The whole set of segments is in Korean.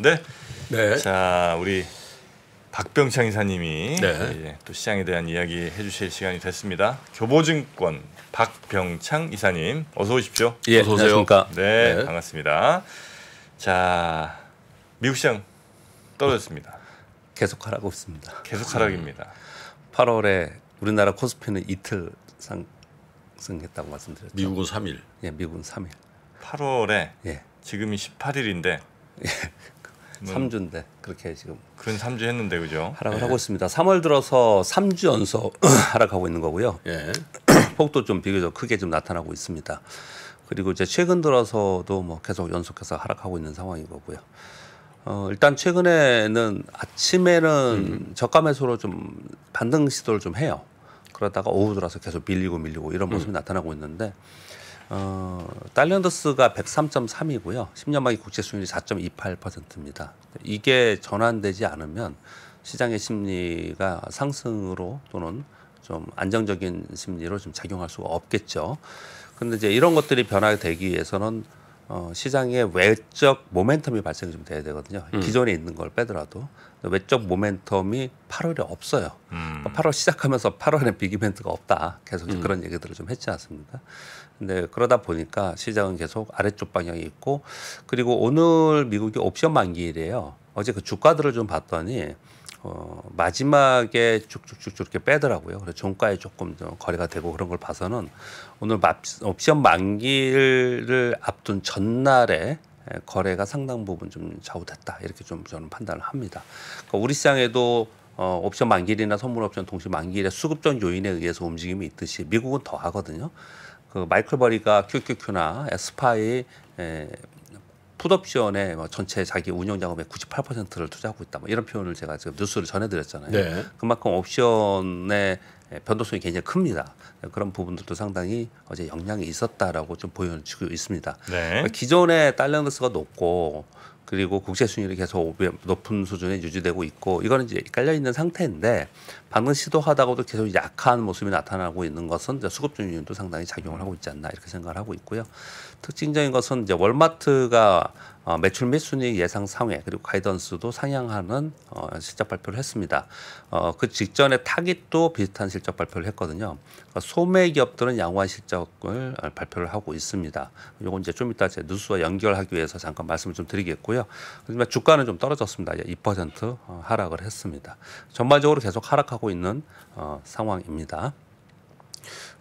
같 네. 네. 자 우리 박병창 이사님이 네. 또 시장에 대한 이야기 해주실 시간이 됐습니다. 교보증권 박병창 이사님 어서 오십시오. 예, 어서 오세요. 네, 네, 반갑습니다. 자 미국 시장 떨어졌습니다. 계속 하락 없습니다. 계속 하락입니다. 8월에 우리나라 코스피는 이틀 상승했다고 말씀드렸죠. 미국은 3일. 예, 미국은 3일. 8월에 예. 지금이 18일인데 예. 뭐, 3주인데 그렇게 지금 그런 3주 했는데 그죠? 하락을 예. 하고 있습니다. 3월 들어서 3주 연속 하락하고 있는 거고요. 예. 폭도 좀 비교적 크게 좀 나타나고 있습니다. 그리고 이제 최근 들어서도 뭐 계속 연속해서 하락하고 있는 상황인 거고요. 어, 일단 최근에는 아침에는 음. 저가 매수로 좀 반등 시도를 좀 해요. 그러다가 오후 들어서 계속 밀리고 밀리고 이런 음. 모습이 음. 나타나고 있는데 어, 달러더스가 103.3이고요. 10년 만기 국채 수익률이 4.28%입니다. 이게 전환되지 않으면 시장의 심리가 상승으로 또는 좀 안정적인 심리로 좀 작용할 수가 없겠죠. 근데 이제 이런 것들이 변화되기 위해서는 어, 시장의 외적 모멘텀이 발생이 좀 돼야 되거든요. 음. 기존에 있는 걸 빼더라도 외적 모멘텀이 8월에 없어요. 음. 8월 시작하면서 8월에 비기벤트가 없다. 계속 음. 그런 얘기들을 좀 했지 않습니까? 네, 그러다 보니까 시장은 계속 아래쪽 방향이 있고 그리고 오늘 미국이 옵션 만기일이에요. 어제 그 주가들을 좀 봤더니 어, 마지막에 쭉쭉쭉쭉 이렇게 빼더라고요. 그래서 종가에 조금 좀 거래가 되고 그런 걸 봐서는 오늘 옵션 만기를 앞둔 전날에 예, 거래가 상당 부분 좀 좌우됐다 이렇게 좀 저는 판단을 합니다. 그러니까 우리 시장에도 어, 옵션 만기일이나 선물 옵션 동시 만기일의 수급적 요인에 의해서 움직임이 있듯이 미국은 더 하거든요. 그 마이클 버리가 QQQ나 에스파이 에, 드옵션에 뭐 전체 자기 운영 자금의 98%를 투자하고 있다. 뭐 이런 표현을 제가 지금 뉴스를 전해드렸잖아요. 네. 그만큼 옵션의 변동성이 굉장히 큽니다. 그런 부분들도 상당히 어제 영향이 있었다라고 좀 보여지고 있습니다. 네. 기존의 달러너스가 높고 그리고 국제 순위를 계속 높은 수준에 유지되고 있고 이거는 이제 깔려 있는 상태인데 방응 시도하다가도 계속 약한 모습이 나타나고 있는 것은 수급 중심도 상당히 작용을 하고 있지 않나 이렇게 생각을 하고 있고요. 특징적인 것은 이제 월마트가 어, 매출 및 순이익 예상 상회 그리고 가이던스도 상향하는 어, 실적 발표를 했습니다. 어, 그 직전에 타깃도 비슷한 실적 발표를 했거든요. 그러니까 소매 기업들은 양호한 실적을 발표를 하고 있습니다. 이건 이제 좀 이따 제 뉴스와 연결하기 위해서 잠깐 말씀을 좀 드리겠고요. 하지만 주가는 좀 떨어졌습니다. 2% 예, 어, 하락을 했습니다. 전반적으로 계속 하락하고 하고 있는 어, 상황입니다.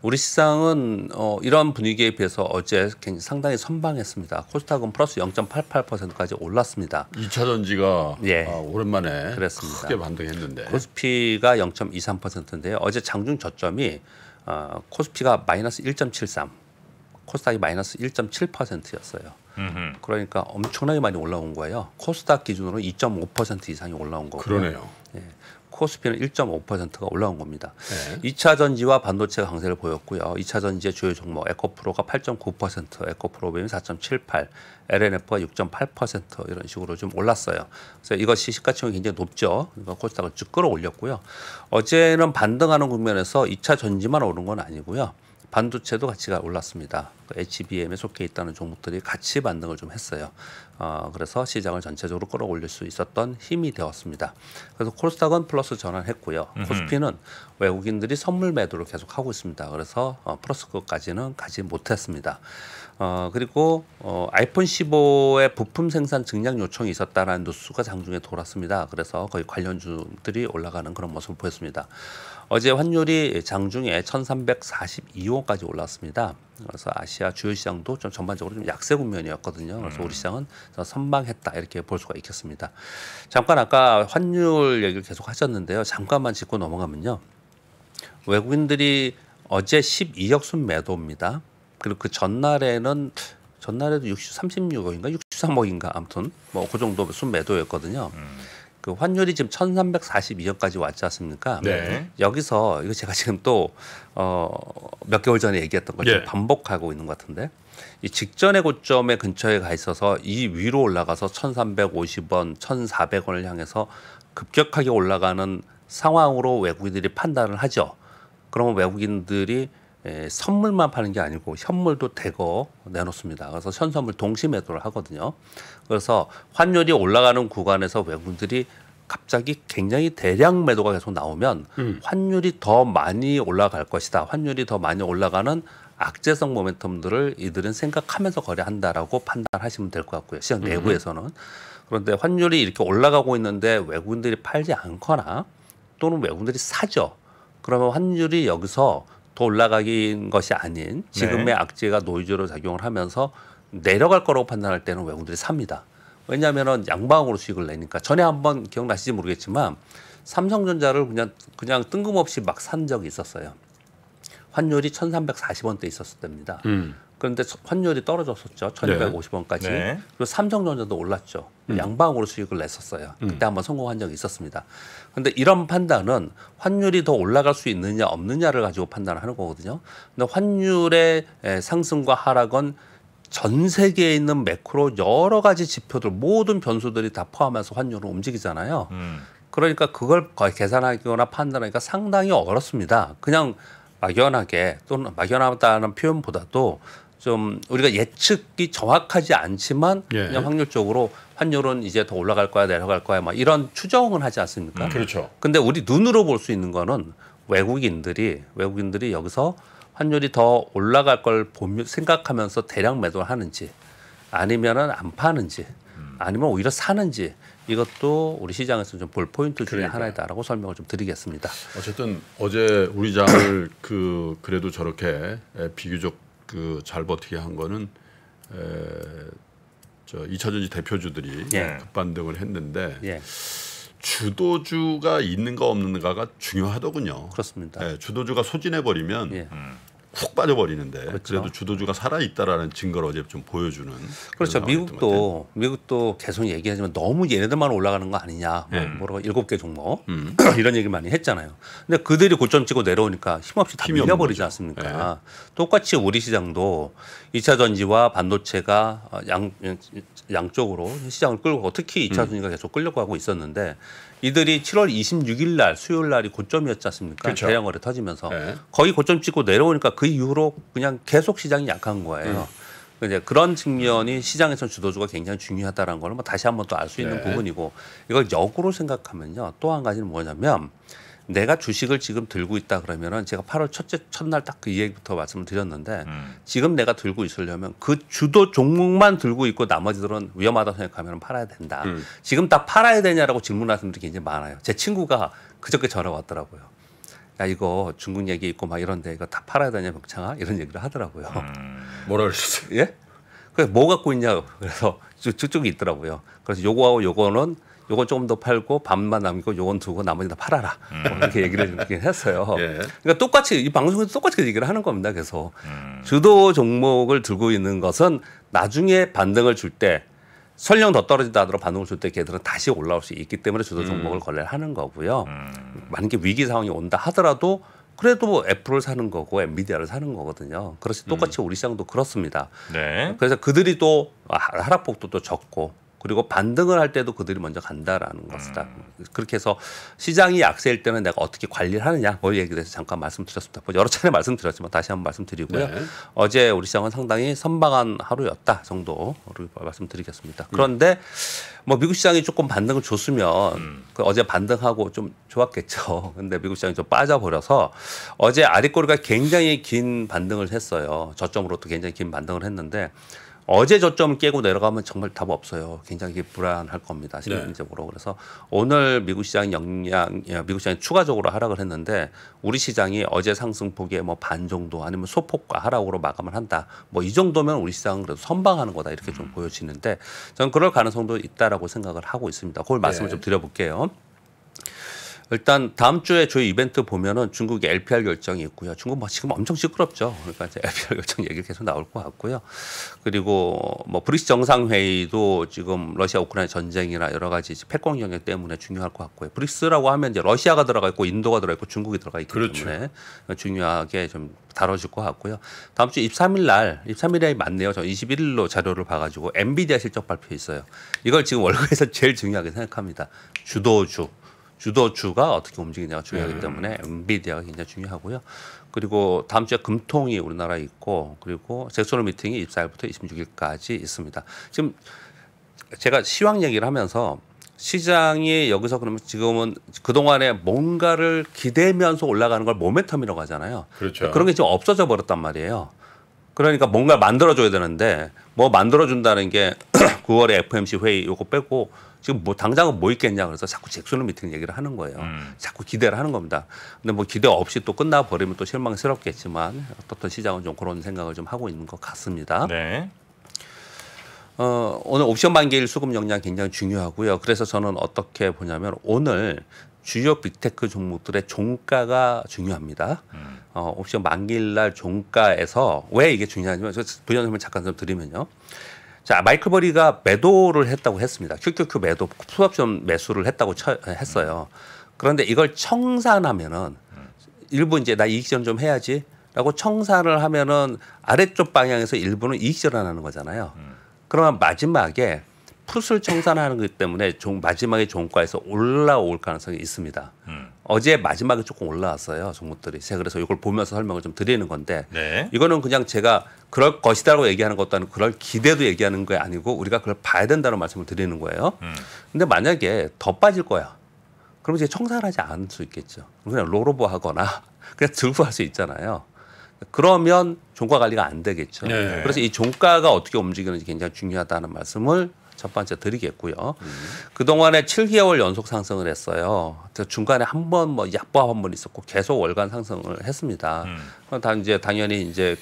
우리 시장은 어, 이런 분위기에 비해서 어제 굉장히 상당히 선방했습니다. 코스닥은 플러스 0.88%까지 올랐습니다. 2차 전지가 예. 아, 오랜만에 그랬습니다. 크게 반등했는데 코스피가 0.23%인데 어제 장중 저점이 어, 코스피가 마이너스 1.73, 코스닥이 마이너스 1.7%였어요. 그러니까 엄청나게 많이 올라온 거예요. 코스닥 기준으로 2.5% 이상이 올라온 거고요. 그러네요. 코스피는 1.5%가 올라온 겁니다. 네. 2차 전지와 반도체 강세를 보였고요. 2차 전지의 주요 종목 에코프로가 8.9%, 에코프로빔 4.78, LNF가 6.8% 이런 식으로 좀 올랐어요. 그래서 이것이 시가총액이 굉장히 높죠. 그러니까 코스닥을 쭉 끌어올렸고요. 어제는 반등하는 국면에서 2차 전지만 오른 건 아니고요. 반도체도 가치가 올랐습니다. 그 HBM에 속해 있다는 종목들이 같이 반등을 좀 했어요. 어, 그래서 시장을 전체적으로 끌어올릴 수 있었던 힘이 되었습니다. 그래서 코스닥은 플러스 전환했고요. 코스피는 외국인들이 선물 매도를 계속 하고 있습니다. 그래서 어, 플러스 끝까지는 가지 못했습니다. 어, 그리고 어, 아이폰 15의 부품 생산 증량 요청이 있었다라는 뉴스가 장중에 돌았습니다. 그래서 거의 관련주들이 올라가는 그런 모습을 보였습니다. 어제 환율이 장중에 1,342원까지 올랐습니다. 그래서 아시아 주요 시장도 좀 전반적으로 좀 약세 국면이었거든요. 그래서 음. 우리 시장은 선방했다 이렇게 볼 수가 있겠습니다. 잠깐 아까 환율 얘기를 계속 하셨는데요. 잠깐만 짚고 넘어가면요. 외국인들이 어제 12억 순 매도입니다. 그리고 그 전날에는 전날에도 60, 36억인가 63억인가 아무튼 뭐 그 정도 순매도였거든요. 음. 그 환율이 지금 1342원까지 왔지 않습니까? 네. 여기서 이거 제가 지금 또어몇 개월 전에 얘기했던 걸 예. 반복하고 있는 것 같은데 이 직전의 고점에 근처에 가 있어서 이 위로 올라가서 1350원, 1400원을 향해서 급격하게 올라가는 상황으로 외국인들이 판단을 하죠. 그러면 외국인들이 에, 예, 선물만 파는 게 아니고 현물도 대거 내놓습니다. 그래서 현선물 동시 매도를 하거든요. 그래서 환율이 올라가는 구간에서 외국인들이 갑자기 굉장히 대량 매도가 계속 나오면 음. 환율이 더 많이 올라갈 것이다. 환율이 더 많이 올라가는 악재성 모멘텀들을 이들은 생각하면서 거래한다라고 판단하시면 될 것 같고요. 시장 음. 내부에서는. 음. 그런데 환율이 이렇게 올라가고 있는데 외국인들이 팔지 않거나 또는 외국인들이 사죠. 그러면 환율이 여기서 더 올라가긴 것이 아닌 지금의 네. 악재가 노이즈로 작용을 하면서 내려갈 거라고 판단할 때는 외국들이 인 삽니다. 왜냐하면은 양방으로 수익을 내니까 전에 한번 기억나시지 모르겠지만 삼성전자를 그냥 그냥 뜬금없이 막 산 적이 있었어요. 환율이 천삼백사십 원대 있었을 때입니다. 음. 그런데 환율이 떨어졌었죠. 네. 천이백오십 원까지 네. 그리고 삼성전자도 올랐죠. 음. 양방으로 수익을 냈었어요. 음. 그때 한번 성공한 적이 있었습니다. 그런데 이런 판단은 환율이 더 올라갈 수 있느냐 없느냐를 가지고 판단을 하는 거거든요. 근데 환율의 상승과 하락은 전 세계에 있는 매크로 여러 가지 지표들 모든 변수들이 다 포함해서 환율은 움직이잖아요. 음. 그러니까 그걸 거의 계산하거나 판단하기가 상당히 어렵습니다. 그냥 막연하게 또는 막연하다는 표현보다도 좀 우리가 예측이 정확하지 않지만 예. 그냥 확률적으로 환율은 이제 더 올라갈 거야 내려갈 거야 막 이런 추정은 하지 않습니까? 음, 그렇죠. 근데 우리 눈으로 볼 수 있는 거는 외국인들이 외국인들이 여기서 환율이 더 올라갈 걸 보며 생각하면서 대량 매도를 하는지 아니면은 안 파는지 음. 아니면 오히려 사는지 이것도 우리 시장에서 좀 볼 포인트 중에 그러니까. 하나이다라고 설명을 좀 드리겠습니다. 어쨌든 어제 우리 장을 그 그래도 저렇게 비교적 그잘 버티게 한 거는 에, 저 2차 전지 대표주들이 예. 급반등을 했는데 예. 주도주가 있는가 없는가가 중요하더군요. 그렇습니다. 예, 주도주가 소진해 버리면 예. 음. 푹 빠져버리는데 그렇죠. 그래도 주도주가 살아 있다라는 증거를 어제 좀 보여주는 그렇죠 미국도 미국도 계속 얘기하지만 너무 얘네들만 올라가는 거 아니냐 뭐 네. 뭐라고 일곱 개 종목 음. 이런 얘기 많이 했잖아요 근데 그들이 고점 찍고 내려오니까 힘없이 다 밀려버리지 않습니까 네. 똑같이 우리 시장도 이차 전지와 반도체가 어, 양 양쪽으로 시장을 끌고 특히 이차 음. 전지가 계속 끌려가고 있었는데 이들이 7월 26일 날 수요일 날이 고점이었지 않습니까? 그렇죠. 대량 거래 터지면서 네. 거의 고점 찍고 내려오니까 그 이후로 그냥 계속 시장이 약한 거예요. 음. 이제 그런 측면이 시장에서 주도주가 굉장히 중요하다라는 걸뭐 다시 한번 또 알 수 있는 네. 부분이고 이걸 역으로 생각하면요. 또 한 가지는 뭐냐면 내가 주식을 지금 들고 있다 그러면은 제가 8월 첫째 첫날 딱 그 얘기부터 말씀을 드렸는데 음. 지금 내가 들고 있으려면 그 주도 종목만 들고 있고 나머지들은 위험하다 생각하면 팔아야 된다. 음. 지금 다 팔아야 되냐라고 질문하시는 분들이 굉장히 많아요. 제 친구가 그저께 전화 왔더라고요. 야 이거 중국 얘기 있고 막 이런데 이거 다 팔아야 되냐 병창아 이런 얘기를 하더라고요. 음. 뭐라 그러셨어요? 예? 그래서 뭐 갖고 있냐 고 그래서 저쪽이 있더라고요. 그래서 요거하고 요거는 요건 조금 더 팔고 반만 남기고 요건 두고 나머지 다 팔아라 음. 이렇게 얘기를 이렇게 했어요. 예. 그러니까 똑같이 이 방송에서 똑같이 그 얘기를 하는 겁니다. 계속 음. 주도 종목을 들고 있는 것은 나중에 반등을 줄 때 설령 더 떨어진다 하더라도 반등을 줄 때 걔들은 다시 올라올 수 있기 때문에 주도 음. 종목을 음. 거래를 하는 거고요. 음. 만약에 위기 상황이 온다 하더라도 그래도 뭐 애플을 사는 거고 엔비디아를 사는 거거든요. 그렇지 똑같이 음. 우리 시장도 그렇습니다. 네. 그래서 그들이 또 하락폭도 또 적고 그리고 반등을 할 때도 그들이 먼저 간다라는 것이다. 음. 그렇게 해서 시장이 약세일 때는 내가 어떻게 관리를 하느냐 그 얘기에 대해서 잠깐 말씀드렸습니다. 뭐 여러 차례 말씀드렸지만 다시 한번 말씀드리고요. 네. 어제 우리 시장은 상당히 선방한 하루였다 정도를 말씀드리겠습니다. 그런데 뭐 미국 시장이 조금 반등을 줬으면 음. 그 어제 반등하고 좀 좋았겠죠. 근데 미국 시장이 좀 빠져버려서 어제 아리꼬리가 굉장히 긴 반등을 했어요. 저점으로 또 굉장히 긴 반등을 했는데 어제 저점을 깨고 내려가면 정말 답 없어요. 굉장히 불안할 겁니다. 심리적으로. 네. 그래서 오늘 미국 시장 영향, 예, 미국 시장이 추가적으로 하락을 했는데 우리 시장이 어제 상승폭의 뭐 반 정도 아니면 소폭과 하락으로 마감을 한다. 뭐 이 정도면 우리 시장은 그래도 선방하는 거다 이렇게 좀 음. 보여지는데 저는 그럴 가능성도 있다라고 생각을 하고 있습니다. 그걸 말씀을 네. 좀 드려볼게요. 일단 다음 주에 저희 이벤트 보면은 중국 LPR 결정이 있고요. 중국 뭐 지금 엄청 시끄럽죠. 그러니까 이제 LPR 결정 얘기 계속 나올 것 같고요. 그리고 뭐 브릭스 정상회의도 지금 러시아 우크라이나 전쟁이나 여러 가지 패권 경쟁 때문에 중요할 것 같고요. 브릭스라고 하면 이제 러시아가 들어가 있고 인도가 들어가 있고 중국이 들어가 있기 그렇죠. 때문에 중요하게 좀 다뤄질 것 같고요. 다음 주 23일 날2 3일에 맞네요. 저 21일로 자료를 봐가지고 엔비디아 실적 발표 있어요. 이걸 지금 월급에서 제일 중요하게 생각합니다. 주도주. 주도주가 어떻게 움직이냐가 중요하기 네. 때문에 엔비디아가 굉장히 중요하고요. 그리고 다음 주에 금통이 우리나라에 있고 그리고 잭소노 미팅이 24일부터 26일까지 있습니다. 지금 제가 시황 얘기를 하면서 시장이 여기서 그러면 지금은 그동안에 뭔가를 기대면서 올라가는 걸 모멘텀이라고 하잖아요. 그렇죠. 그런 게 지금 없어져 버렸단 말이에요. 그러니까 뭔가 만들어줘야 되는데 뭐 만들어준다는 게 9월에 FMC 회의 요거 빼고 지금 뭐 당장은 뭐 있겠냐 그래서 자꾸 잭슨을 미팅 얘기를 하는 거예요. 음. 자꾸 기대를 하는 겁니다. 근데 뭐 기대 없이 또 끝나 버리면 또 실망스럽겠지만 어떻든 시장은 좀 그런 생각을 좀 하고 있는 것 같습니다. 네. 어, 오늘 옵션 만기일 수급 역량 굉장히 중요하고요. 그래서 저는 어떻게 보냐면 오늘 주요 빅테크 종목들의 종가가 중요합니다. 음. 어, 옵션 만기일 날 종가에서 왜 이게 중요하냐면 저 부연설명 잠깐 좀 드리면요. 자, 마이클 버리가 매도를 했다고 했습니다. QQQ 매도, 풀옵션 매수를 했다고 처, 했어요. 그런데 이걸 청산하면은 일부 이제 나 이익전 좀 해야지 라고 청산을 하면은 아래쪽 방향에서 일부는 이익 전환하는 거잖아요. 음. 그러면 마지막에 풋을 청산하는 것 때문에 종, 마지막에 종가에서 올라올 가능성이 있습니다. 음. 어제 마지막에 조금 올라왔어요 종목들이. 제가 그래서 이걸 보면서 설명을 좀 드리는 건데 네. 이거는 그냥 제가 그럴 것이다라고 얘기하는 것도 아니고 그럴 기대도 얘기하는 게 아니고 우리가 그걸 봐야 된다는 말씀을 드리는 거예요. 음. 근데 만약에 더 빠질 거야. 그럼 이제 청산하지 않을 수 있겠죠. 그냥 로로보 하거나 그냥 들고 할수 있잖아요. 그러면 종가 관리가 안 되겠죠. 네. 그래서 이 종가가 어떻게 움직이는지 굉장히 중요하다는 말씀을 첫 번째 드리겠고요. 음. 그동안에 7개월 연속 상승을 했어요. 그 중간에 한번뭐 약보 합한 번 있었고 계속 월간 상승을 했습니다. 음. 당 이제 당연히 이제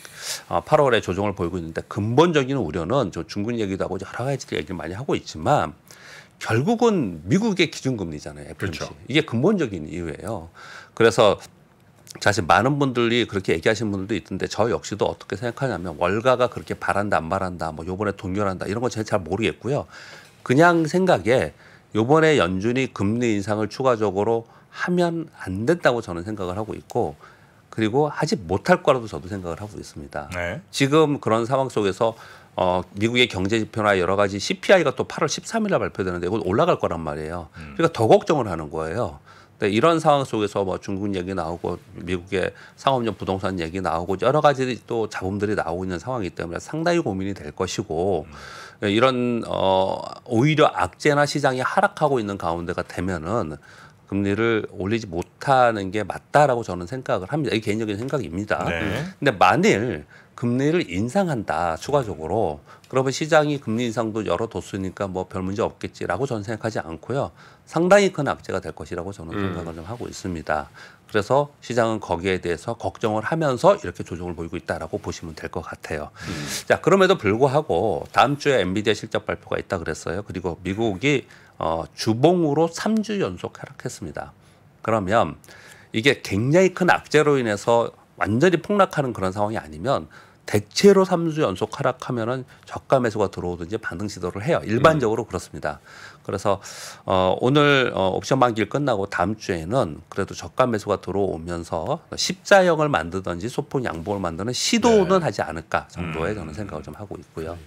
8월에 어, 조정을 보이고 있는데 근본적인 우려는 저 중국 얘기도 하고 여러 가지 얘기를 많이 하고 있지만 결국은 미국의 기준금리잖아요. f m c 그렇죠. 이게 근본적인 이유예요. 그래서 사실 많은 분들이 그렇게 얘기하시는 분들도 있던데 저 역시도 어떻게 생각하냐면 월가가 그렇게 바란다 안 바란다 뭐 요번에 동결한다 이런 거 제가 잘 모르겠고요. 그냥 생각에 요번에 연준이 금리 인상을 추가적으로 하면 안 된다고 저는 생각을 하고 있고 그리고 하지 못할 거라도 저도 생각을 하고 있습니다. 네. 지금 그런 상황 속에서 어, 미국의 경제 지표나 여러 가지 CPI가 또 8월 13일 날 발표되는데 이건 올라갈 거란 말이에요. 음. 그러니까 더 걱정을 하는 거예요. 근데 네, 이런 상황 속에서 뭐 중국 얘기 나오고 미국의 상업용 부동산 얘기 나오고 여러 가지 또자본들이 나오고 있는 상황이기 때문에 상당히 고민이 될 것이고 음. 이런 어 오히려 악재나 시장이 하락하고 있는 가운데가 되면은 금리를 올리지 못하는 게 맞다라고 저는 생각을 합니다. 이 개인적인 생각입니다. 네. 근데 만일 금리를 인상한다 추가적으로 그러면 시장이 금리 인상도 열어 뒀으니까뭐 별 문제 없겠지라고 저는 생각하지 않고요 상당히 큰 악재가 될 것이라고 저는 음. 생각을 좀 하고 있습니다. 그래서 시장은 거기에 대해서 걱정을 하면서 이렇게 조정을 보이고 있다라고 보시면 될 것 같아요. 음. 자 그럼에도 불구하고 다음 주에 엔비디아 실적 발표가 있다 그랬어요. 그리고 미국이 어, 주봉으로 3주 연속 하락했습니다. 그러면 이게 굉장히 큰 악재로 인해서 완전히 폭락하는 그런 상황이 아니면 대체로 3주 연속 하락하면은 저가 매수가 들어오든지 반등 시도를 해요. 일반적으로 음. 그렇습니다. 그래서 어 오늘 어 옵션 만기일 끝나고 다음 주에는 그래도 저가 매수가 들어오면서 십자형을 만들든지 소폭 양봉을 만드는 시도는 네. 하지 않을까 정도의 음. 저는 생각을 좀 하고 있고요.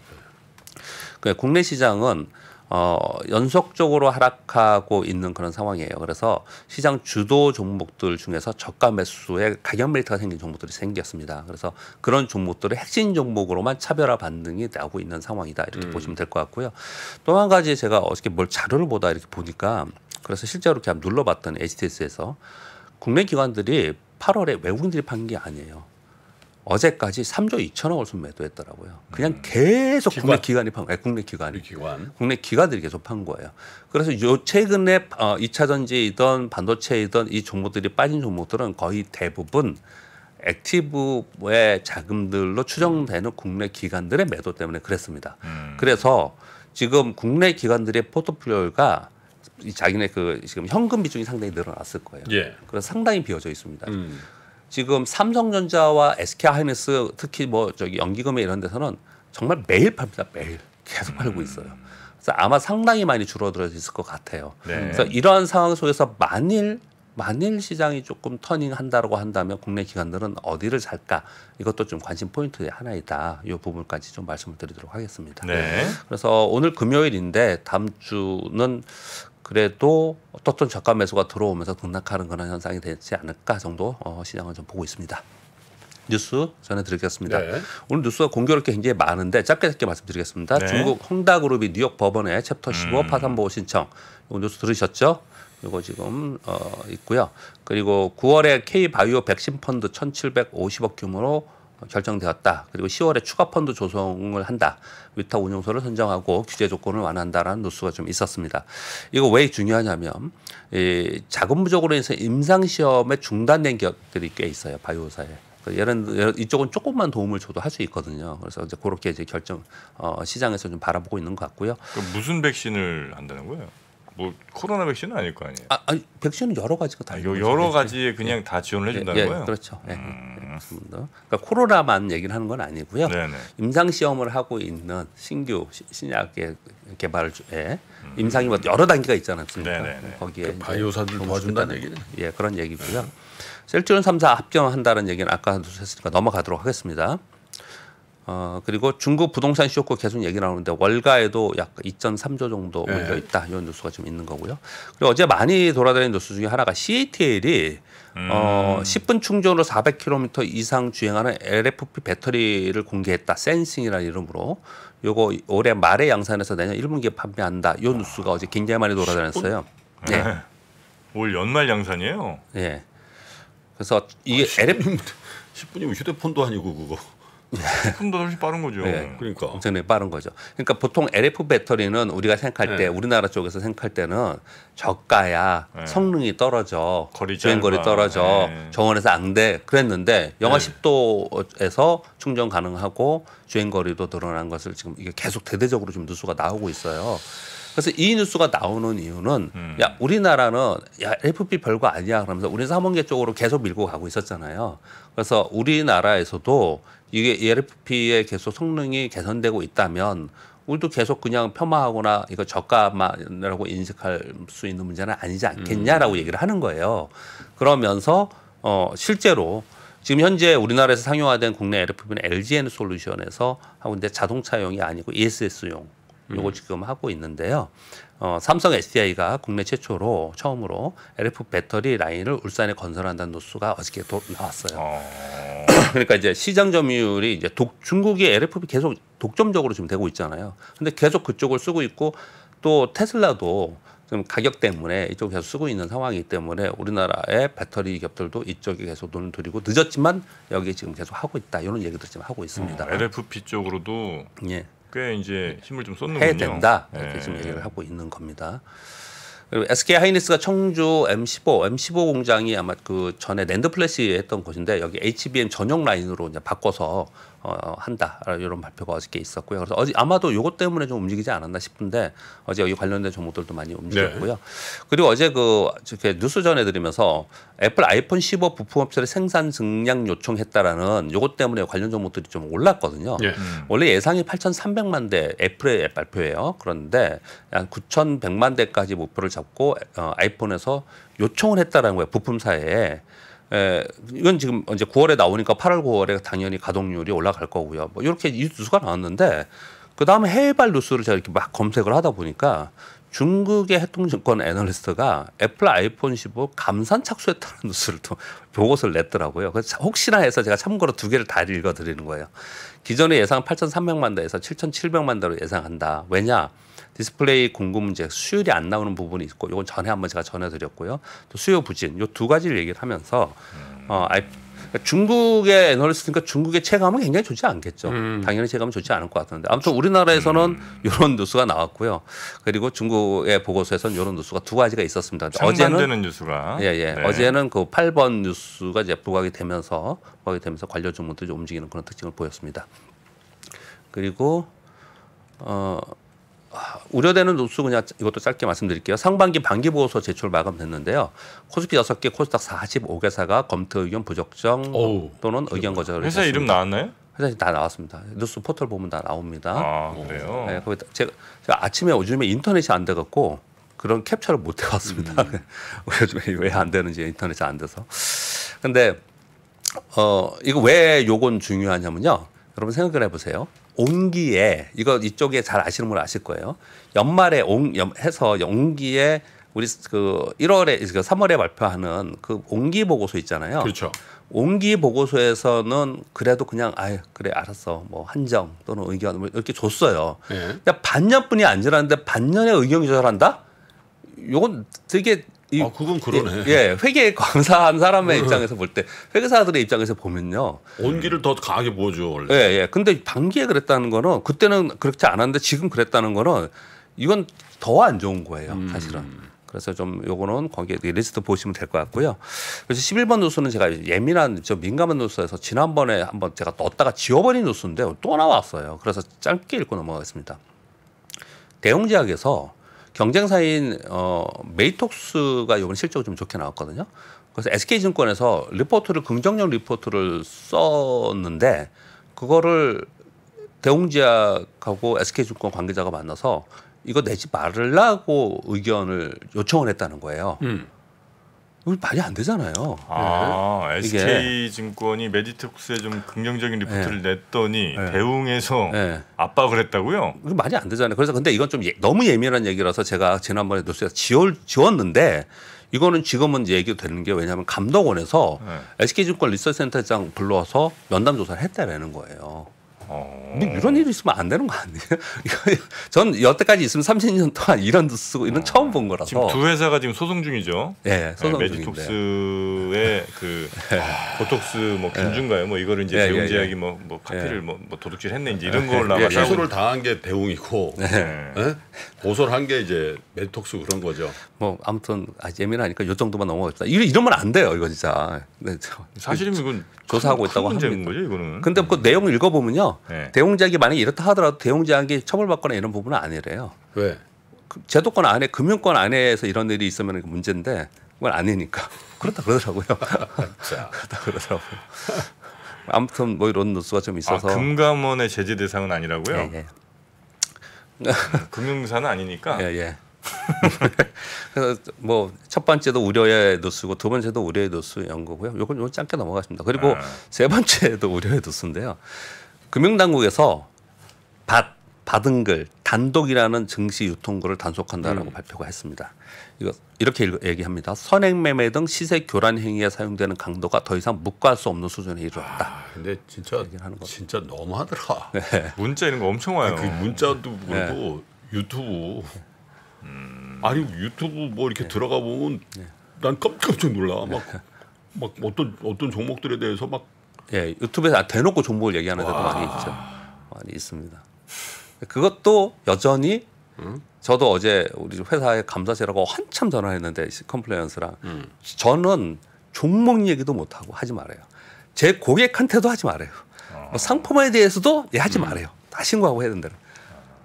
그 국내 시장은 어, 연속적으로 하락하고 있는 그런 상황이에요. 그래서 시장 주도 종목들 중에서 저가 매수에 가격 메리트가 생긴 종목들이 생겼습니다. 그래서 그런 종목들의 핵심 종목으로만 차별화 반등이 나오고 있는 상황이다. 이렇게 음. 보시면 될 것 같고요. 또 한 가지 제가 어저께 뭘 자료를 보다 이렇게 보니까 그래서 실제로 이렇게 눌러봤더니 HTS에서 국내 기관들이 8월에 외국인들이 판 게 아니에요. 어제까지 3조 2천억을 순매도했더라고요. 그냥 음. 계속 기관. 국내 기관이 판 거예요. 국내 기관이. 기관. 국내 기관들이 계속 판 거예요. 그래서 요 최근에 어, 2차 전지이던 반도체이던 이 종목들이 빠진 종목들은 거의 대부분 액티브의 자금들로 추정되는 국내 기관들의 매도 때문에 그랬습니다. 음. 그래서 지금 국내 기관들의 포트폴리오가 자기네 그 지금 현금 비중이 상당히 늘어났을 거예요. 예. 그래서 상당히 비어져 있습니다. 음. 지금 삼성전자와 SK하이닉스 특히 뭐 저기 연기금에 이런 데서는 정말 매일 팝니다. 매일 계속 팔고 음. 있어요. 그래서 아마 상당히 많이 줄어들어 있을 것 같아요. 네. 그래서 이러한 상황 속에서 만일 만일 시장이 조금 터닝 한다라고 한다면 국내 기관들은 어디를 살까 이것도 좀 관심 포인트의 하나이다 이 부분까지 좀 말씀을 드리도록 하겠습니다 네. 그래서 오늘 금요일인데 다음 주는 그래도 어떤 저가 매수가 들어오면서 등락하는 그런 현상이 되지 않을까 정도 어, 시장을 좀 보고 있습니다. 뉴스 전해드리겠습니다. 네. 오늘 뉴스가 공교롭게 굉장히 많은데 짧게 짧게 말씀드리겠습니다. 네. 중국 헝다그룹이 뉴욕 법원에 챕터 15 음. 파산보호 신청. 이 뉴스 들으셨죠? 이거 지금 어, 있고요. 그리고 9월에 K 바이오 백신 펀드 1,750억 규모로 결정되었다. 그리고 10월에 추가 펀드 조성을 한다. 위탁 운용소를 선정하고 규제 조건을 완화한다라는 뉴스가 좀 있었습니다. 이거 왜 중요하냐면 이 자금 부족으로 인해서 임상 시험에 중단된 기업들이 꽤 있어요. 바이오사에. 예를 이쪽은 조금만 도움을 줘도 할 수 있거든요. 그래서 이제 그렇게 이제 결정 어, 시장에서 좀 바라보고 있는 것 같고요. 무슨 백신을 한다는 거예요? 뭐 코로나 백신은 아닐 거 아니에요? 아, 아니, 백신은 여러 가지가 다 아, 여러 거죠. 가지에 그냥 예. 다 지원을 예, 해준다는 예, 예, 거예요? 그렇죠. 예, 음. 예, 그렇습니다. 그러니까 코로나만 얘기를 하는 건 아니고요. 네네. 임상 시험을 하고 있는 신규 신약의 개발에 예, 음. 임상이 뭐 여러 단계가 있잖아습니 거기에 그 바이오사들 도와준다는 얘기는 예 그런 얘기고요. 셀트리온 삼사 합병한다는 얘기는 아까도 했으니까 넘어가도록 하겠습니다. 어 그리고 중국 부동산 쇼크 계속 얘기 나오는데 월가에도 약 2.3조 정도 네. 올려 있다 이런 뉴스가 좀 있는 거고요. 그리고 어제 많이 돌아다니는 뉴스 중에 하나가 CATL이 어, 음. 어 10분 충전으로 400km 이상 주행하는 LFP 배터리를 공개했다. 센싱이라는 이름으로 요거 올해 말에 양산해서 내년 1분기에 판매한다. 요 뉴스가 어제 굉장히 많이 돌아다녔어요. 1 네. 올 연말 양산이에요. 네. 그래서 이게 아, 10분, LF 10분이면 휴대폰도 아니고 그거. 조금 더 훨씬 빠른 거죠. 네. 그러니까 엄청나 빠른 거죠. 그러니까 보통 LF 배터리는 우리가 생각할 예. 때 우리나라 쪽에서 생각할 때는 저가야 네. 성능이 떨어져 거리 주행거리 떨어져 정원에서 안 돼 그랬는데 영하 10도에서 충전 가능하고 주행거리도 늘어난 것을 지금 이게 계속 대대적으로 지금 뉴스가 나오고 있어요. 그래서 이 뉴스가 나오는 이유는 음. 야 우리나라는 야 FP 별거 아니야 그러면서 우리 삼원계 쪽으로 계속 밀고 가고 있었잖아요. 그래서 우리나라에서도 이게 ERFP의 계속 성능이 개선되고 있다면 우리도 계속 그냥 폄하하거나 이거 저가만이라고 인식할 수 있는 문제는 아니지 않겠냐라고 음. 얘기를 하는 거예요. 그러면서 어 실제로 지금 현재 우리나라에서 상용화된 국내 LP는 LGN 솔루션에서 하고 있는데 자동차용이 아니고 ESS용 요거 음. 지금 하고 있는데요. 어, 삼성 SDI가 국내 최초로 처음으로 LF 배터리 라인을 울산에 건설한다는 뉴스가 어저께 도, 나왔어요. 어... 그러니까 이제 시장 점유율이 이제 독, 중국이 LFB 계속 독점적으로 지금 되고 있잖아요. 근데 계속 그쪽을 쓰고 있고 또 테슬라도 지금 가격 때문에 이쪽 계속 쓰고 있는 상황이기 때문에 우리나라의 배터리 기업들도 이쪽에 계속 눈을 들이고 늦었지만 여기 지금 계속 하고 있다 이런 얘기도 지금 하고 있습니다. 어, 음, LFP 쪽으로도 예. 꽤 이제 힘을 좀쏟는 해야 된다 이렇게 예. 지금 얘기를 하고 있는 겁니다. 그리고 SK 하이닉스가 청주 M15, M15 공장이 아마 그 전에 랜드 플래시 했던 곳인데 여기 HBM 전용 라인으로 이제 바꿔서 어, 한다 어, 이런 발표가 어저께 있었고요. 그래서 어제 아마도 이것 때문에 좀 움직이지 않았나 싶은데 어제 여기 관련된 종목들도 많이 움직였고요. 네. 그리고 어제 그 이렇게 뉴스 전해드리면서 애플 아이폰 15 부품업체를 생산 증량 요청했다라는 이것 때문에 관련 종목들이 좀 올랐거든요. 네. 원래 예상이 8,300만 대 애플의 발표예요. 그런데 한 9,100만 대까지 목표를 잡고 어, 아이폰에서 요청을 했다라는 거예요. 부품사에. 예, 이건 지금 이제 9월에 나오니까 8월 9월에 당연히 가동률이 올라갈 거고요. 뭐 이렇게 뉴스가 나왔는데 그 다음에 해외발 뉴스를 제가 이렇게 막 검색을 하다 보니까 중국의 해통증권 애널리스트가 애플 아이폰 15 감산 착수했다는 뉴스를 또 보고서를 냈더라고요. 그래서 혹시나 해서 제가 참고로 두 개를 다 읽어드리는 거예요. 기존의 예상 8,300만 대에서 7,700만 대로 예상한다. 왜냐? 디스플레이 공급 문제, 수율이 안 나오는 부분이 있고 이건 전에 한번 제가 전해드렸고요. 또 수요 부진 요 두 가지를 얘기를 하면서 어, 아이, 그러니까 중국의 애널스트니까 중국의 체감은 굉장히 좋지 않겠죠. 음. 당연히 체감은 좋지 않을 것 같은데 아무튼 우리나라에서는 음. 이런 뉴스가 나왔고요. 그리고 중국의 보고서에서는 이런 뉴스가 두 가지가 있었습니다. 그러니까 어제는 뉴스가 예예 예. 네. 어제는 그 8번 뉴스가 이제 부각이 되면서 부각이 되면서 관련 종목들이 움직이는 그런 특징을 보였습니다. 그리고 어 우려되는 노수 그냥 이것도 짧게 말씀드릴게요. 상반기 반기 보고서 제출 마감됐는데요. 코스피 여섯 개 코스닥 사십오 개사가 검토 의견 부적정 오우, 또는 의견 거절. 회사 이름 나왔나요? 회사 다 나왔습니다. 뉴스 포털 보면 다 나옵니다. 아, 어. 그래요? 네, 거기 제가, 제가 아침에 요즘에 인터넷이 안 돼갖고 그런 캡처를 못 해봤습니다. 음. 요즘에 왜안 되는지 인터넷이 안 돼서. 근데 어 이거 왜 요건 중요하냐면요. 여러분 생각을 해보세요. 온기에 이거 이쪽에 잘 아시는 분 아실 거예요. 연말에 온 해서 연기에 우리 그 1월에 그 3월에 발표하는 그 온기 보고서 있잖아요. 그렇죠. 온기 보고서에서는 그래도 그냥 아 그래 알았어 뭐 한정 또는 의견 뭐 이렇게 줬어요. 예. 근데 반년뿐이 안 지났는데 반년에 의견 조절한다? 요건 되게 이, 아, 그건 그러네. 예, 예 회계 강사한 사람의 네. 입장에서 볼 때 회계사들의 입장에서 보면요. 온기를 더 강하게 보여줘 원래. 예, 예. 근데 반기에 그랬다는 거는 그때는 그렇지 않았는데 지금 그랬다는 거는 이건 더 안 좋은 거예요, 음. 사실은. 음. 그래서 좀 요거는 거기에 리스트 보시면 될 것 같고요. 그래서 11번 노수는 제가 예민한 저 민감한 노수에서 지난번에 한번 제가 넣었다가 지워버린 노수인데 또 나왔어요. 그래서 짧게 읽고 넘어가겠습니다. 대형제약에서 경쟁사인 어, 메이톡스가 이번 실적이 좀 좋게 나왔거든요. 그래서 SK증권에서 리포트를 긍정적 리포트를 썼는데 그거를 대웅지약하고 SK증권 관계자가 만나서 이거 내지 말라고 의견을 요청을 했다는 거예요. 음. 이거 말이 안 되잖아요. 아, 네. SK 증권이 메디톡스에 좀 긍정적인 리포트를 네. 냈더니 네. 대웅에서 네. 압박을 했다고요? 이거 말이 안 되잖아요. 그래서 근데 이건 좀 예, 너무 예민한 얘기라서 제가 지난번에 뉴스에서 지월, 지웠는데 이거는 지금은 얘기도 되는 게 왜냐하면 감독원에서 SK증권 네. 리서치센터장 불러서 와 면담 조사를 했다라는 거예요. 어. 이런 일이 있으면 안 되는 거 아니에요? 전 여태까지 있으면 30년 동안 이런 뉴스 이런 어. 처음 본 거라서 지금 두 회사가 지금 소송 중이죠. 예, 네, 소송 네, 메디톡스의 그 예. 아, 보톡스 뭐 균주인가요? 예. 뭐 이거를 이제 예, 대웅 예, 제약이 뭐, 뭐 카피를 뭐, 뭐 도둑질 했는지 이런 걸로 예, 나가 소를 당한 게 대웅이고 네. 고소를 한게 이제 메디톡스 그런 거죠. 뭐 아무튼 아, 예민하니까 요 정도만 넘어가겠다. 이러, 이러면 안 돼요, 이거 진짜. 네, 사실은 그 이건 조사하고 큰, 있다고 큰 합니다. 거죠, 이거는. 근데 그 내용 을 읽어보면요. 네. 대웅자이 만약에 이렇다 하더라도 대웅자이 처벌받거나 이런 부분은 아니래요. 왜? 그 제도권 안에 금융권 안에서 이런 일이 있으면 문제인데 그건 아니니까 그렇다 그러더라고요. 그렇다 그러더라고요. 아무튼 뭐 이런 뉴스가 좀 있어서 아, 금감원의 제재 대상은 아니라고요? 예, 예. 음, 금융사는 아니니까. 예, 예. 그래서 뭐첫 번째도 우려의 뉴스고 두 번째도 우려의 뉴스 연거고요. 요건 요건 짧게 넘어가습니다 그리고 아. 세 번째도 우려의 뉴스인데요. 금융당국에서 받 받은 글 단독이라는 증시 유통고를 단속한다라고 음. 발표가 했습니다. 이거 이렇게 읽, 얘기합니다. 선행매매 등 시세 교란 행위에 사용되는 강도가 더 이상 묵과할 수 없는 수준에 이르렀다. 아, 근데 진짜 진짜 너무하더라. 네. 문자 이런 거 엄청 와요. 그 문자도 그렇고 네. 유튜브 음. 아니 유튜브 뭐 이렇게 네. 들어가 보면 네. 난깜짝 놀라. 막, 네. 막 어떤 어떤 종목들에 대해서 막 예, 유튜브에서 아, 대놓고 종목을 얘기하는 데도 많이 있죠. 많이 있습니다. 그것도 여전히 음? 저도 어제 우리 회사에 감사실하고 한참 전화했는데 컴플레이언스랑 음. 저는 종목 얘기도 못 하고 하지 말아요. 제 고객한테도 하지 말아요. 뭐 아. 상품에 대해서도 예, 하지 음. 말아요. 다 신고하고 해야 된다.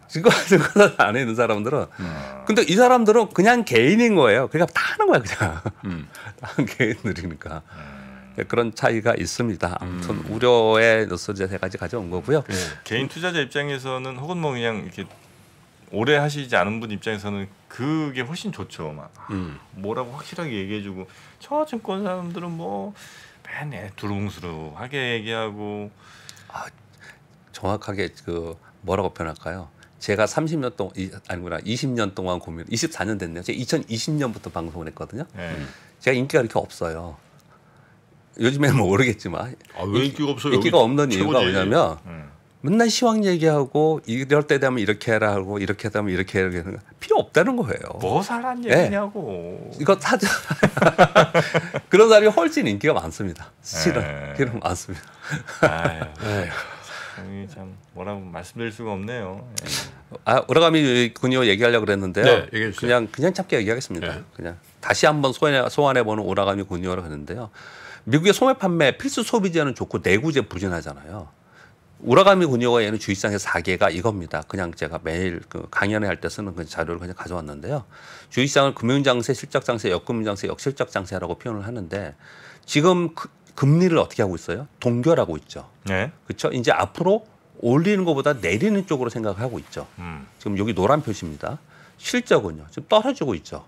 는거 저거 안에 있는 사람들은. 음. 근데 이 사람들은 그냥 개인인 거예요. 그러니까 다 하는 거야 그냥. 음. 다 개인들이니까. 음. 예, 그런 차이가 있습니다. 아무튼 음. 우려의 뉴스를세 가지 가져온 거고요. 네. 개인 투자자 입장에서는 혹은 뭐 그냥 이렇게 오래 하시지 않은 분 입장에서는 그게 훨씬 좋죠. 막 음. 뭐라고 확실하게 얘기해주고 저 증권 사람들은 뭐 맨날 두루뭉술하게 얘기하고 아, 정확하게 그 뭐라고 표현할까요? 제가 30년 동안 아니구나 20년 동안 고민 24년 됐네요. 제가 2020년부터 방송을 했거든요. 네. 제가 인기가 이렇게 없어요. 요즘에는 뭐 모르겠지만 아, 왜 인기가 없어 인기가 없는 최고지. 이유가 뭐냐면 음. 맨날 시황 얘기하고 이럴 때 되면 이렇게 해라 하고 이렇게 되면 이렇게 해라 하는 필요 없다는 거예요. 뭐 사란 예. 얘기냐고. 네. 이거 사 그런 사람이 훨씬 인기가 많습니다. 실은 예. 그런 많습니다. 예. 아유, 참 뭐라고 말씀드릴 수가 없네요. 아 오라가미 군요 얘기하려고 그랬는데요. 네, 얘기해 주세요. 그냥 그냥 짧게 얘기하겠습니다. 네. 그냥 다시 한번 소환해, 보는 오라가미 군요를 라 하는데요. 미국의 소매 판매 필수 소비재는 좋고 내구재 부진하잖아요. 우라가미 군요가 얘는 주의사항의 4개가 이겁니다. 그냥 제가 매일 그 강연회 할 때 쓰는 그 자료를 그냥 가져왔는데요. 주의사항을 금융장세, 실적장세, 역금융장세, 역실적장세라고 표현을 하는데 지금 그 금리를 어떻게 하고 있어요? 동결하고 있죠. 네. 그렇죠? 이제 앞으로 올리는 것보다 내리는 쪽으로 생각하고 있죠. 음. 지금 여기 노란 표시입니다. 실적은요. 지금 떨어지고 있죠.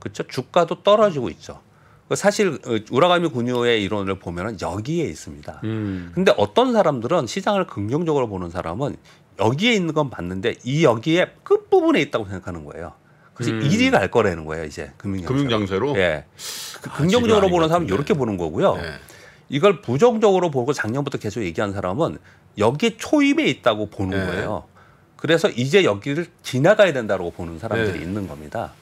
그렇죠? 주가도 떨어지고 있죠. 그 사실 어, 우라가미 군요의 이론을 보면은 여기에 있습니다. 음. 근데 어떤 사람들은 시장을 긍정적으로 보는 사람은 여기에 있는 건 맞는데 이 여기에 끝 부분에 있다고 생각하는 거예요. 그래서 음. 이리 갈 거라는 거예요 이제 금융장세. 금융장세로. 예. 아, 그 긍정적으로 보는 사람은 이렇게 보는 거고요. 네. 이걸 부정적으로 보고 작년부터 계속 얘기한 사람은 여기에 초입에 있다고 보는 네. 거예요. 그래서 이제 여기를 지나가야 된다고 보는 사람들이 네. 있는 겁니다.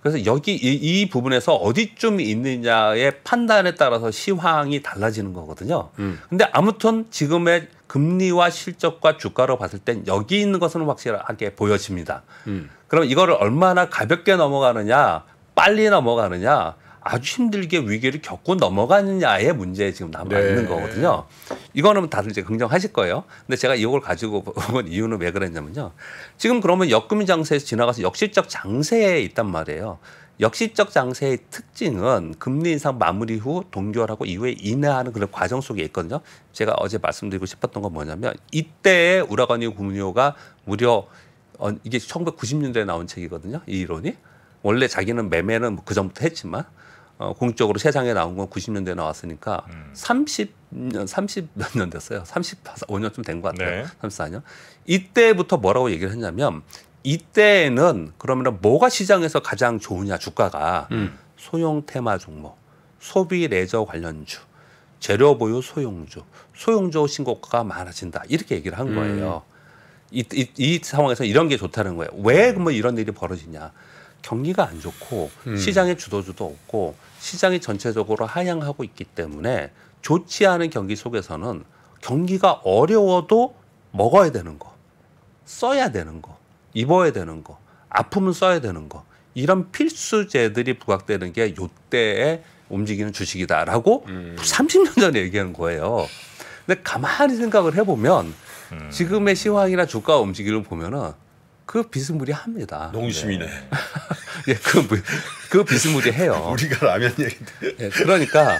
그래서 여기 이, 이, 부분에서 어디쯤 있느냐의 판단에 따라서 시황이 달라지는 거거든요. 음. 근데 아무튼 지금의 금리와 실적과 주가로 봤을 땐 여기 있는 것은 확실하게 보여집니다. 음. 그럼 이거를 얼마나 가볍게 넘어가느냐, 빨리 넘어가느냐, 아주 힘들게 위기를 겪고 넘어가느냐의 문제에 지금 남아있는 네. 거거든요. 이거는 뭐 다들 이제 긍정하실 거예요. 근데 제가 이걸 가지고 본 이유는 왜 그랬냐면요. 지금 그러면 역금융 장세에서 지나가서 역실적 장세에 있단 말이에요. 역실적 장세의 특징은 금리 인상 마무리 후 동결하고 이후에 인하하는 그런 과정 속에 있거든요. 제가 어제 말씀드리고 싶었던 건 뭐냐면 이때의 우라간이 구문효가 무려 어, 이게 1990년대에 나온 책이거든요. 이 이론이. 원래 자기는 매매는 뭐 그 전부터 했지만 어, 공적으로 세상에 나온 건 90년대에 나왔으니까 음. 30년, 30 몇 년 됐어요. 35년쯤 된 것 같아요. 네. 34년. 이때부터 뭐라고 얘기를 했냐면 이때에는 그러면 뭐가 시장에서 가장 좋으냐 주가가 음. 소형 테마 종목, 소비 레저 관련주, 재료 보유 소형주, 소형주 신고가가 많아진다 이렇게 얘기를 한 음. 거예요. 음. 이, 이, 이 상황에서 이런 게 좋다는 거예요. 왜 네. 그러면 이런 일이 벌어지냐? 경기가 안 좋고 음. 시장의 주도주도 없고 시장이 전체적으로 하향하고 있기 때문에 좋지 않은 경기 속에서는 경기가 어려워도 먹어야 되는 거, 써야 되는 거, 입어야 되는 거, 아프면 써야 되는 거 이런 필수제들이 부각되는 게 요때에 움직이는 주식이다라고 음. 30년 전에 얘기한 거예요. 근데 가만히 생각을 해보면 음. 지금의 시황이나 주가 움직임을 보면은 그 비스무리합니다. 농심이네. 네. 예, 그, 그 비스무리해요. 우리가 라면 얘기인데. 예, 그러니까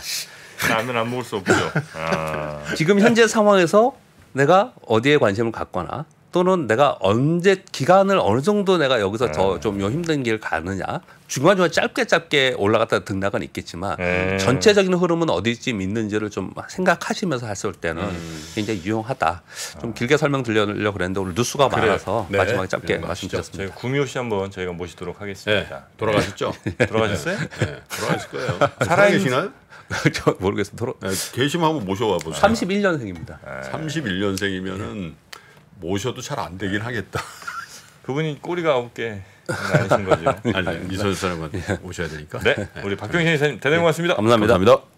라면 안 먹을 수 없죠. 아. 지금 현재 상황에서 내가 어디에 관심을 갖거나 또는 내가 언제 기간을 어느 정도 내가 여기서 아. 저좀 네. 힘든 길 가느냐 중간중간 짧게 짧게 올라갔다 등락은 있겠지만 네. 전체적인 흐름은 어디쯤 있는지를 좀 생각하시면서 하실 때는 음. 굉장히 유용하다. 좀 아. 길게 설명 드리려고 그랬는데 오늘 뉴스가 그래요. 많아서 네. 마지막에 짧게 네. 말씀드렸습니다. 저희 구미호 씨 한번 저희가 모시도록 하겠습니다. 네. 돌아가셨죠? 네. 돌아가셨어요? 네. 돌아가실 거예요. 살아계시나요? 저 모르겠어요. 돌아... 계시면 한번 모셔와 보세요. 31년생입니다. 31년생이면은 모셔도 잘 안 되긴 하겠다. 그분이 꼬리가 아홉 아니신 거죠? 예. 아니, 이소연 사람한테 오셔야 되니까. 네, 예. 우리 박경희 선생님 대단히 예. 고맙습니다. 감사합니다. 감사합니다.